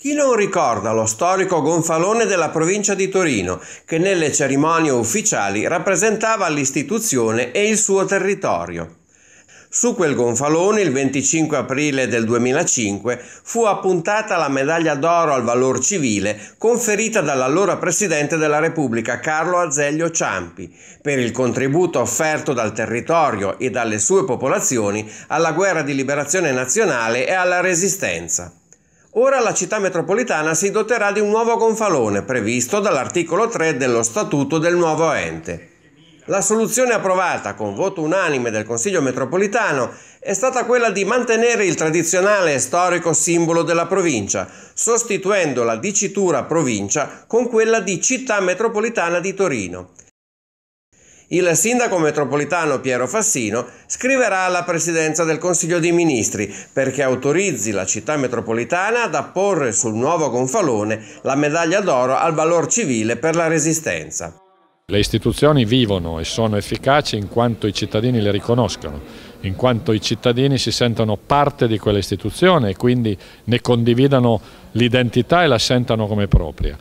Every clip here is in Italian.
Chi non ricorda lo storico gonfalone della provincia di Torino, che nelle cerimonie ufficiali rappresentava l'istituzione e il suo territorio? Su quel gonfalone, il 25 aprile del 2005, fu appuntata la medaglia d'oro al valor civile conferita dall'allora Presidente della Repubblica Carlo Azeglio Ciampi per il contributo offerto dal territorio e dalle sue popolazioni alla guerra di liberazione nazionale e alla resistenza. Ora la città metropolitana si doterà di un nuovo gonfalone previsto dall'articolo 3 dello statuto del nuovo ente. La soluzione approvata con voto unanime del Consiglio metropolitano è stata quella di mantenere il tradizionale e storico simbolo della provincia, sostituendo la dicitura provincia con quella di città metropolitana di Torino il sindaco metropolitano Piero Fassino scriverà alla Presidenza del Consiglio dei Ministri perché autorizzi la città metropolitana ad apporre sul nuovo gonfalone la medaglia d'oro al valor civile per la resistenza. Le istituzioni vivono e sono efficaci in quanto i cittadini le riconoscono, in quanto i cittadini si sentono parte di quell'istituzione e quindi ne condividano l'identità e la sentano come propria.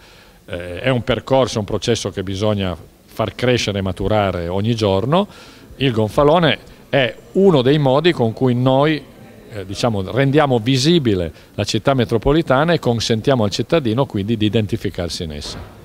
Eh, è un percorso, un processo che bisogna far crescere e maturare ogni giorno, il gonfalone è uno dei modi con cui noi eh, diciamo, rendiamo visibile la città metropolitana e consentiamo al cittadino quindi di identificarsi in essa.